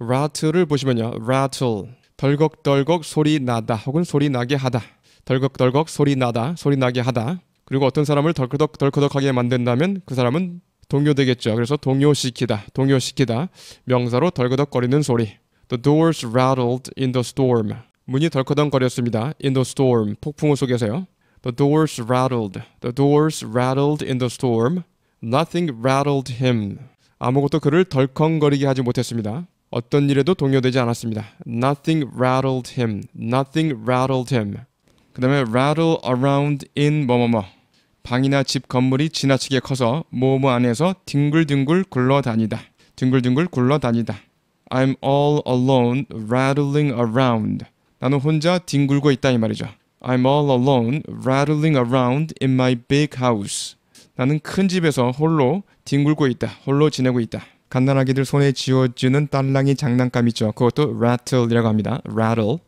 rattle를 보시면요. rattle 덜걱덜걱 소리 나다 혹은 소리 나게 하다. 덜걱덜걱 소리 나다, 소리 나게 하다. 그리고 어떤 사람을 덜커덕 덜커덕하게 만든다면 그 사람은 동요 되겠죠. 그래서 동요시키다, 동요시키다. 명사로 덜거덕거리는 소리. The doors rattled in the storm. 문이 덜커덕거렸습니다 In the storm. 폭풍우 속에서요. The doors rattled. The doors rattled in the storm. Nothing rattled him. 아무것도 그를 덜컹거리게 하지 못했습니다. 어떤 일에도 동요되지 않았습니다. Nothing rattled him. Nothing rattled him. 그 다음에 rattle around in 뭐뭐뭐. 방이나 집 건물이 지나치게 커서 뭐뭐 안에서 뒹굴뒹굴 굴러다니다. 뒹굴뒹굴 굴러다니다. I'm all alone rattling around. 나는 혼자 뒹굴고 있다 이 말이죠. I'm all alone rattling around in my big house. 나는 큰 집에서 홀로 뒹굴고 있다. 홀로 지내고 있다. 간단하게들 손에 쥐어주는 딸랑이 장난감있죠 그것도 rattle이라고 합니다. rattle.